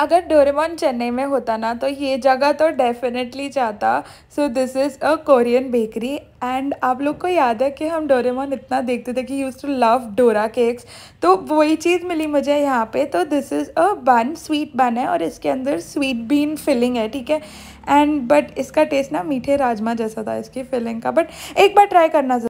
अगर डोरेमोन चेन्नई में होता ना तो ये जगह तो डेफिनेटली जाता so this is a Korean bakery and आप लोग को याद है कि हम डोरेमोन इतना देखते थे कि use to love Dora cakes तो वही चीज़ मिली मुझे यहाँ पे तो दिस इज़ अ बन स्वीट बन है और इसके अंदर स्वीट बीन फिलिंग है ठीक है एंड बट इसका टेस्ट ना मीठे राजमा जैसा था इसकी फिलिंग का बट एक बार ट्राई करना